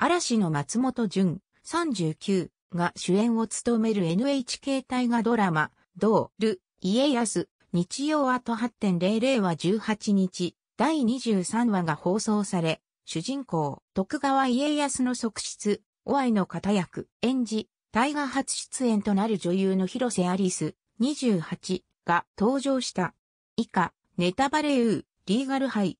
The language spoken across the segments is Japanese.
嵐の松本潤39が主演を務める NHK 大河ドラマ、ドール、家康、日曜あと8.00は18日、第23話が放送され、主人公、徳川家康の側室、お愛の方役、演じ、大河初出演となる女優の広瀬アリス、28が登場した。以下、ネタバレ U、リーガルハイ、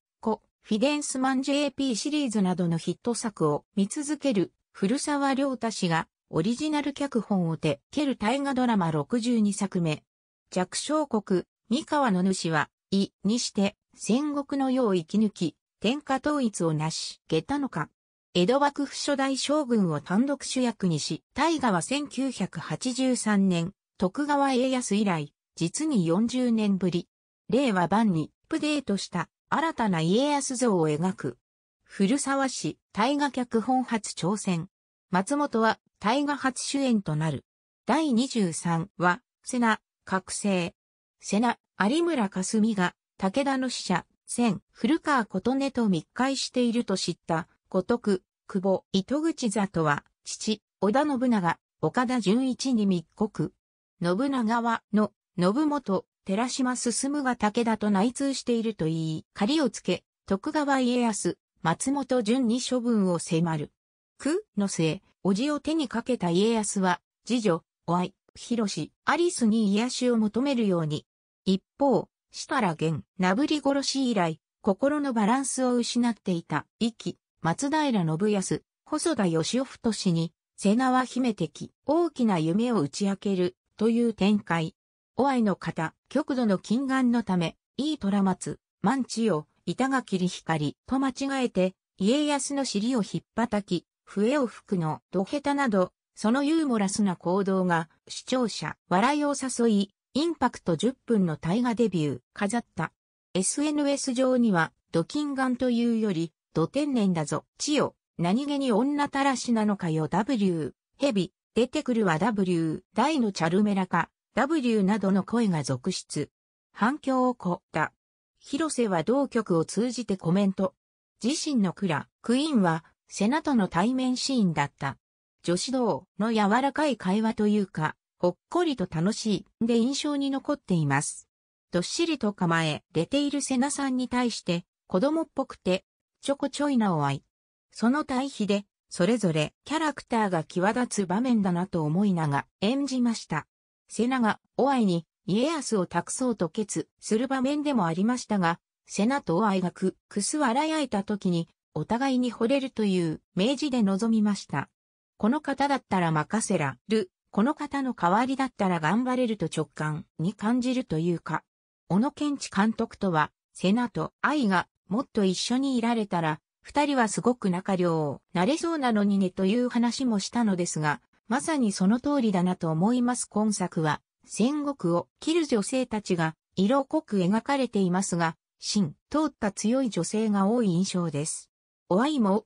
フィデンスマン JP シリーズなどのヒット作を見続ける古沢良太氏がオリジナル脚本を手ける大河ドラマ62作目。弱小国、三河の主は、い、にして、戦国の世を生き抜き、天下統一を成し、下たのか。江戸幕府初代将軍を単独主役にし、大河は1983年、徳川家康以来、実に40年ぶり。令和版にアップデートした新たな家康像を描く。古沢氏、大河脚本初挑戦。松本は大河初主演となる。第23話、瀬名、覚醒。瀬名、有村架純が、武田の使者、千、古川琴音と密会していると知った、五徳、久保、糸口里は、父、織田信長、岡田純一に密告。信長は、の、信元、寺島進が武田と内通していると言い、借りをつけ、徳川家康、松本淳に処分を迫る。苦の末、叔父を手にかけた家康は、次女、お愛、広し、アリスに癒しを求めるように。一方、設楽源、なぶり殺し以来、心のバランスを失っていた、気、松平信康、細田義夫太氏に、瀬名は秘めてき、大きな夢を打ち明ける、という展開。お愛の方、極度の近眼のため、いい虎松、万千代、板垣り光と間違えて、家康の尻をひっぱたき、笛を吹くの、ドヘタなど、そのユーモラスな行動が、視聴者、笑いを誘い、インパクト10分の大河デビュー、飾った。SNS 上には、ド近眼というより、ド天然だぞ、千代、何気に女たらしなのかよ W、蛇、出てくるは W、大のチャルメラか、W などの声が続出。反響をこった。広瀬は同曲を通じてコメント。自身のクラ、クイーンは、セナとの対面シーンだった。女子同の柔らかい会話というか、ほっこりと楽しい、で印象に残っています。どっしりと構え、出ているセナさんに対して、子供っぽくて、ちょこちょいなお愛。その対比で、それぞれキャラクターが際立つ場面だなと思いなが演じました。瀬が、お愛に家康を託そうと決する場面でもありましたが、瀬名とお愛がく、くす笑い合えた時に、お互いに惚れるという明示で臨みました。この方だったら任せらる、この方の代わりだったら頑張れると直感に感じるというか、小野健一監督とは、瀬名と愛がもっと一緒にいられたら、二人はすごく仲良なれそうなのにねという話もしたのですが、まさにその通りだなと思います今作は、戦国を切る女性たちが色濃く描かれていますが、芯通った強い女性が多い印象です。お愛も、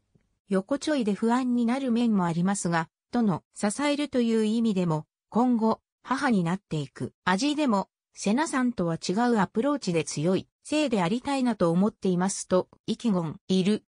横ちょいで不安になる面もありますが、との支えるという意味でも、今後、母になっていく。味でも、瀬名さんとは違うアプローチで強い、性でありたいなと思っていますと、意気言、いる。